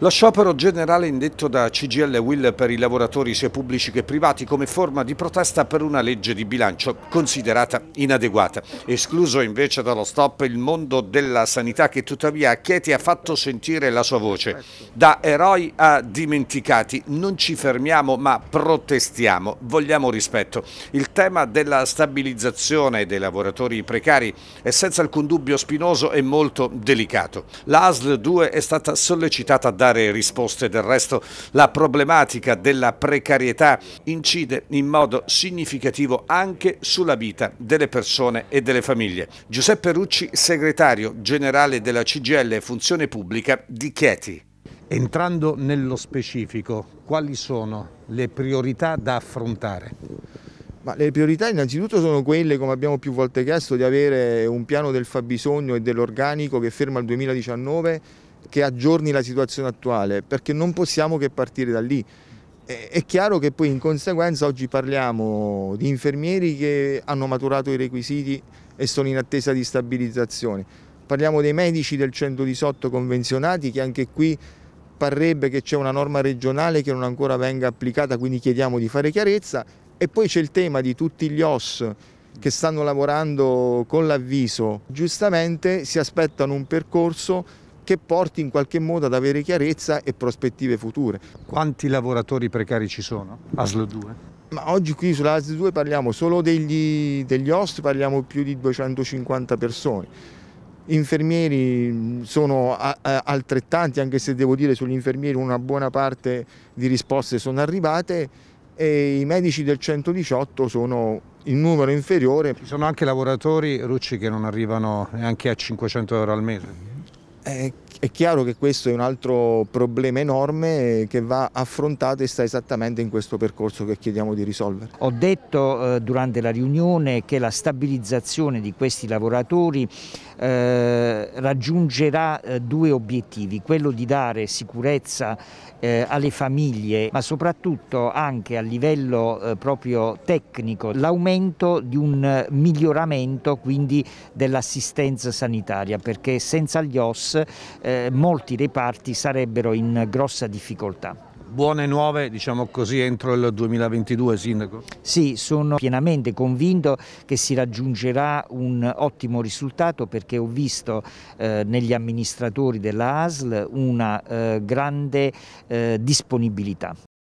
Lo sciopero generale indetto da CGL Will per i lavoratori sia pubblici che privati come forma di protesta per una legge di bilancio considerata inadeguata. Escluso invece dallo stop il mondo della sanità che tuttavia a Chieti ha fatto sentire la sua voce. Da eroi a dimenticati non ci fermiamo ma protestiamo, vogliamo rispetto. Il tema della stabilizzazione dei lavoratori precari è senza alcun dubbio spinoso e molto delicato. L'ASL 2 è stata sollecitata da dare risposte. Del resto la problematica della precarietà incide in modo significativo anche sulla vita delle persone e delle famiglie. Giuseppe Rucci, segretario generale della CGL Funzione Pubblica di Chieti. Entrando nello specifico, quali sono le priorità da affrontare? Ma le priorità innanzitutto sono quelle, come abbiamo più volte chiesto, di avere un piano del fabbisogno e dell'organico che ferma il 2019 che aggiorni la situazione attuale, perché non possiamo che partire da lì. È chiaro che poi in conseguenza oggi parliamo di infermieri che hanno maturato i requisiti e sono in attesa di stabilizzazione. Parliamo dei medici del 118 convenzionati che anche qui parrebbe che c'è una norma regionale che non ancora venga applicata, quindi chiediamo di fare chiarezza. E poi c'è il tema di tutti gli OS che stanno lavorando con l'avviso. Giustamente si aspettano un percorso che porti in qualche modo ad avere chiarezza e prospettive future. Quanti lavoratori precari ci sono? ASL 2? Ma oggi qui sulla ASL 2 parliamo solo degli, degli host, parliamo più di 250 persone. Infermieri mm, sono altrettanti, anche se devo dire sugli infermieri una buona parte di risposte sono arrivate e i medici del 118 sono in numero inferiore. Ci sono anche lavoratori, Rucci, che non arrivano neanche a 500 euro al mese è chiaro che questo è un altro problema enorme che va affrontato e sta esattamente in questo percorso che chiediamo di risolvere. Ho detto eh, durante la riunione che la stabilizzazione di questi lavoratori eh, raggiungerà eh, due obiettivi, quello di dare sicurezza eh, alle famiglie, ma soprattutto anche a livello eh, proprio tecnico, l'aumento di un miglioramento quindi dell'assistenza sanitaria, perché senza gli OS molti reparti sarebbero in grossa difficoltà buone nuove diciamo così, entro il 2022 Sindaco? Sì, sono pienamente convinto che si raggiungerà un ottimo risultato perché ho visto eh, negli amministratori della ASL una eh, grande eh, disponibilità.